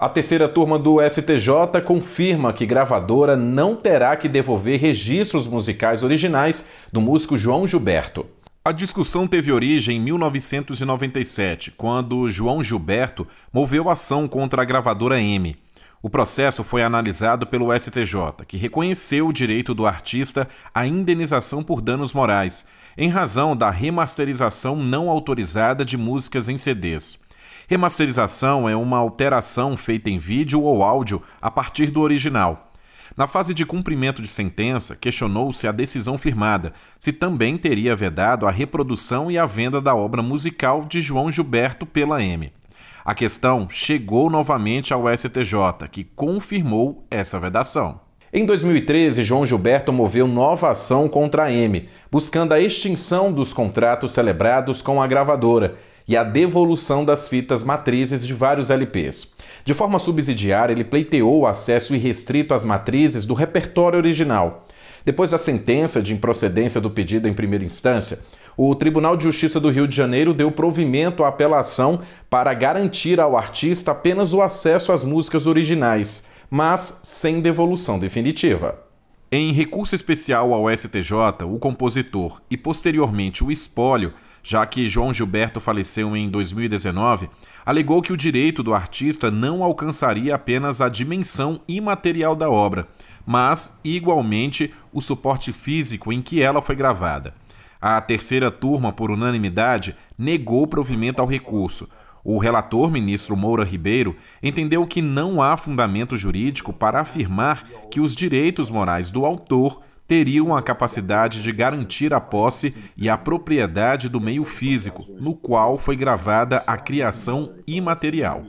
A terceira turma do STJ confirma que gravadora não terá que devolver registros musicais originais do músico João Gilberto. A discussão teve origem em 1997, quando João Gilberto moveu ação contra a gravadora M. O processo foi analisado pelo STJ, que reconheceu o direito do artista à indenização por danos morais, em razão da remasterização não autorizada de músicas em CDs. Remasterização é uma alteração feita em vídeo ou áudio a partir do original. Na fase de cumprimento de sentença, questionou-se a decisão firmada, se também teria vedado a reprodução e a venda da obra musical de João Gilberto pela M. A questão chegou novamente ao STJ, que confirmou essa vedação. Em 2013, João Gilberto moveu nova ação contra a M, buscando a extinção dos contratos celebrados com a gravadora e a devolução das fitas matrizes de vários LPs. De forma subsidiária, ele pleiteou o acesso irrestrito às matrizes do repertório original. Depois da sentença de improcedência do pedido em primeira instância, o Tribunal de Justiça do Rio de Janeiro deu provimento à apelação para garantir ao artista apenas o acesso às músicas originais, mas sem devolução definitiva. Em recurso especial ao STJ, o compositor e posteriormente o espólio, já que João Gilberto faleceu em 2019, alegou que o direito do artista não alcançaria apenas a dimensão imaterial da obra, mas, igualmente, o suporte físico em que ela foi gravada. A terceira turma, por unanimidade, negou provimento ao recurso, o relator, ministro Moura Ribeiro, entendeu que não há fundamento jurídico para afirmar que os direitos morais do autor teriam a capacidade de garantir a posse e a propriedade do meio físico no qual foi gravada a criação imaterial.